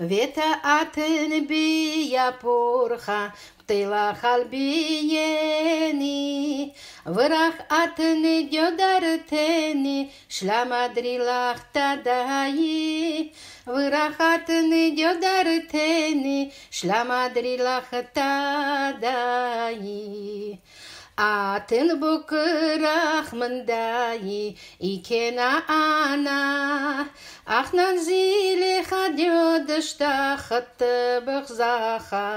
ותעתן בי יפורך, תלך על בייני, ורחעתני דודרתני, שלמה דרילך תדאי. ורחתני дёдарытени, шлама дрилахтадаи. Atın bu kırahmında ikena ana. Ахнан зиле хадёдышта хатты быгзаха.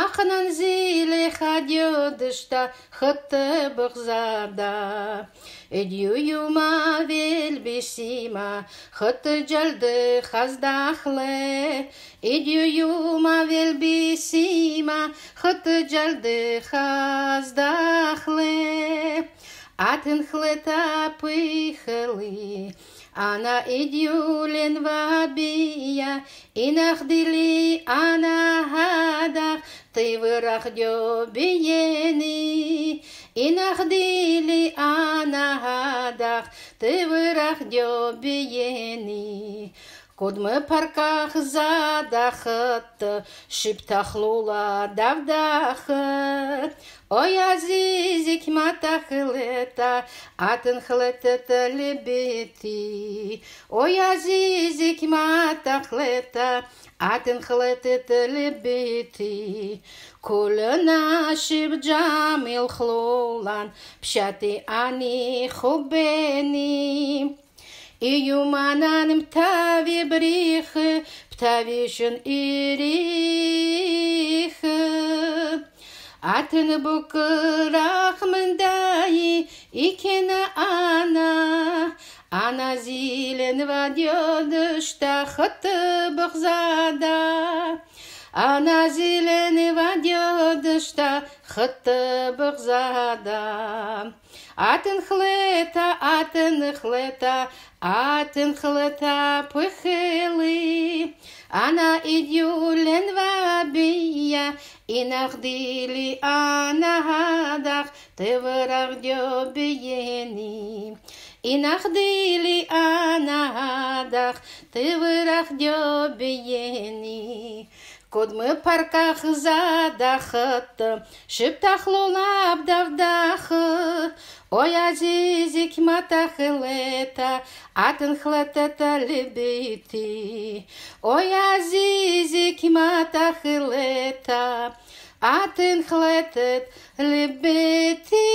Ахнан зиле хадёдышта хатты быгзада. Эдююма велбесима хатты жалды хаздахле. Эдююма велбесима нима хот джальды хаздахле хлета пыхлы она идюлен вабия и нахдили она хадах ты вырахдё биени и нахдили она хадах ты вырахдё биени Кодмы парках задахыт, шиптахлула давдахыт. Ой, азиз икмата хылета, атын хылетет лебети. Ой, азиз икмата хылета, атын хылетет лебети. Кулына шип джамил хлулан, пшати ани хубени. Кулына шип джамил хлулан, пшати ани хубени. мананым тави брихы, птавишын ирихы. Атын букырах мындай икена ана, Ана зилен та, хыты бықзада. А Она зеленого дедушта хытты бұқзада. Атын хлета, атын хлета, атын хлета пыхылы. Она идюлен вабия, и нахдили анадах, ты вырах дебиени. И нахдили анадах, ты вырах дебиени. קודמי פרקח זדחת, שבטח לא לבדבדחת. אוי עזיזי כמעט החלטת, את הנחלטת לביתי. אוי עזיזי כמעט החלטת, את הנחלטת לביתי.